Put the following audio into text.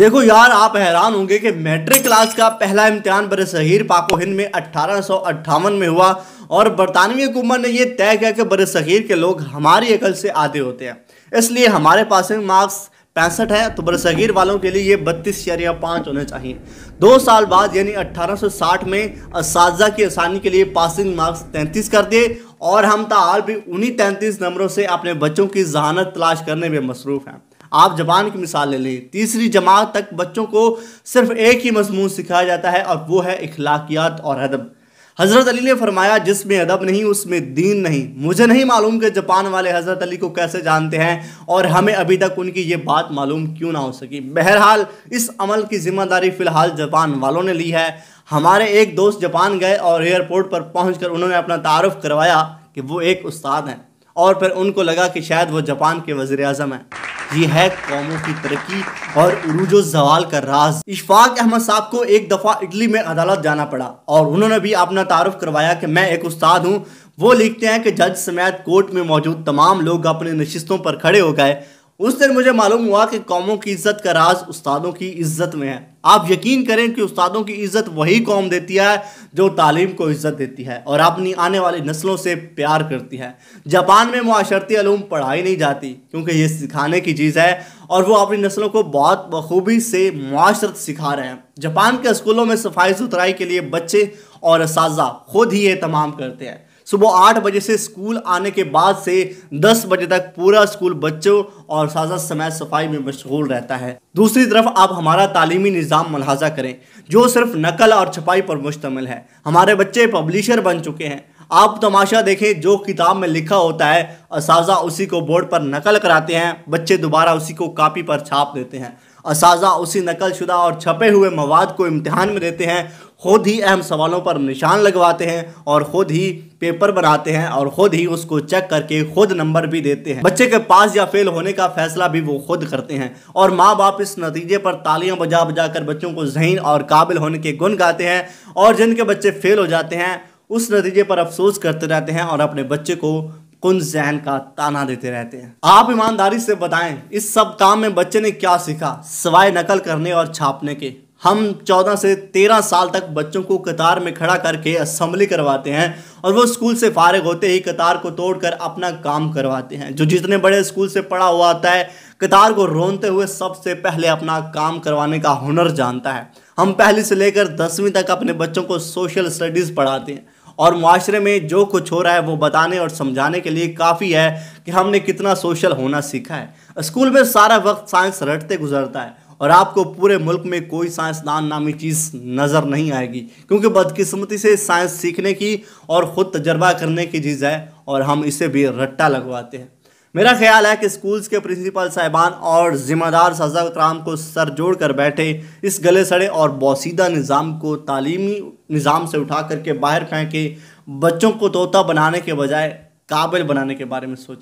देखो यार आप हैरान होंगे कि मैट्रिक क्लास का पहला इम्तिहान बर सहीर हिंद में अट्ठारह में हुआ और बरतानवी हुकूमत ने यह तय किया कि बर सहीर के लोग हमारी अकल से आधे होते हैं इसलिए हमारे पासिंग मार्क्स पैंसठ है तो बरसगीर वालों के लिए ये बत्तीस शरिया पाँच होने चाहिए दो साल बाद यानी 1860 में इस की आसानी के लिए पासिंग मार्क्स तैंतीस कर दिए और हम ताल तो भी उन्हीं तैंतीस नंबरों से अपने बच्चों की जहानत तलाश करने में मसरूफ़ हैं आप जबान की मिसाल ले लें तीसरी जमात तक बच्चों को सिर्फ एक ही मजमून सिखाया जाता है और वो है अखलाकियात और अदब हज़रत अली ने फरमाया जिसमें अदब नहीं उसमें दीन नहीं मुझे नहीं मालूम कि जापान वाले हज़रत अली को कैसे जानते हैं और हमें अभी तक उनकी ये बात मालूम क्यों ना हो सकी बहरहाल इस अमल की ज़िम्मेदारी फ़िलहाल जापान वालों ने ली है हमारे एक दोस्त जापान गए और एयरपोर्ट पर पहुँच उन्होंने अपना तारफ़ करवाया कि वो एक उस्ताद हैं और फिर उनको लगा कि शायद वो जापान के वज़ी अजम हैं ये है कौमों की तरक्की और उरूज जवाल का राज इशफाक अहमद साहब को एक दफ़ा इटली में अदालत जाना पड़ा और उन्होंने भी अपना तारफ़ करवाया कि मैं एक उस्ताद हूँ वो लिखते हैं कि जज समेत कोर्ट में मौजूद तमाम लोग अपने नशिस्तों पर खड़े हो गए उस दिन मुझे मालूम हुआ कि कौमों की इज्जत का राज उस्तादों की इज्जत में है आप यकीन करें कि उस्तादों की इज्जत वही कौम देती है जो तालीम को इज्जत देती है और अपनी आने वाली नस्लों से प्यार करती है जापान में माशरती आलूम पढ़ाई नहीं जाती क्योंकि ये सिखाने की चीज़ है और वो अपनी नस्लों को बहुत बखूबी से माशरत सिखा रहे हैं जापान के स्कूलों में सफाई सुथराई के लिए बच्चे और इस खुद ही ये तमाम करते हैं सुबह आठ बजे से स्कूल आने के बाद से दस बजे तक पूरा स्कूल बच्चों और साझा समय सफाई में मशगूल रहता है दूसरी तरफ आप हमारा तालीमी निज़ाम मुलाजा करें जो सिर्फ नकल और छपाई पर मुश्तमिल है हमारे बच्चे पब्लिशर बन चुके हैं आप तमाशा देखें जो किताब में लिखा होता है असाजा उसी को बोर्ड पर नकल कराते हैं बच्चे दोबारा उसी को कापी पर छाप देते हैं असाजा उसी नकल शुदा और छपे हुए मवाद को इम्तहान में देते हैं खुद ही अहम सवालों पर निशान लगवाते हैं और खुद ही पेपर बनाते हैं और खुद ही उसको चेक करके खुद नंबर भी देते हैं बच्चे के पास या फेल होने का फैसला भी वो खुद करते हैं और माँ बाप इस नतीजे पर तालियां बजा बजा कर बच्चों को जहन और काबिल होने के गुण गाते हैं और जिनके बच्चे फेल हो जाते हैं उस नतीजे पर अफसोस करते रहते हैं और अपने बच्चे को कुन जहन का ताना देते रहते हैं आप ईमानदारी से बताएं इस सब काम में बच्चे ने क्या सीखा सवाए नकल करने और छापने के हम 14 से 13 साल तक बच्चों को कतार में खड़ा करके असम्बली करवाते हैं और वो स्कूल से फारग होते ही कतार को तोड़कर अपना काम करवाते हैं जो जितने बड़े स्कूल से पढ़ा हुआ आता है कतार को रोनते हुए सबसे पहले अपना काम करवाने का हुनर जानता है हम पहली से लेकर दसवीं तक अपने बच्चों को सोशल स्टडीज़ पढ़ाते हैं और माशरे में जो कुछ हो रहा है वो बताने और समझाने के लिए काफ़ी है कि हमने कितना सोशल होना सीखा है स्कूल में सारा वक्त साइंस रटते गुजरता है और आपको पूरे मुल्क में कोई साइंसदान नामी चीज़ नज़र नहीं आएगी क्योंकि बदकिस्मती से साइंस सीखने की और ख़ुद तजर्बा करने की चीज़ है और हम इसे भी रट्टा लगवाते हैं मेरा ख्याल है कि स्कूल्स के प्रिंसिपल साहिबान और ज़िम्मेदार सजा कराम को सर जोड़ कर बैठे इस गले सड़े और बौसीदा निज़ाम को तालीमी निज़ाम से उठा करके बाहर फेंके बच्चों को तोता बनाने के बजाय काबिल बनाने के बारे में सोचें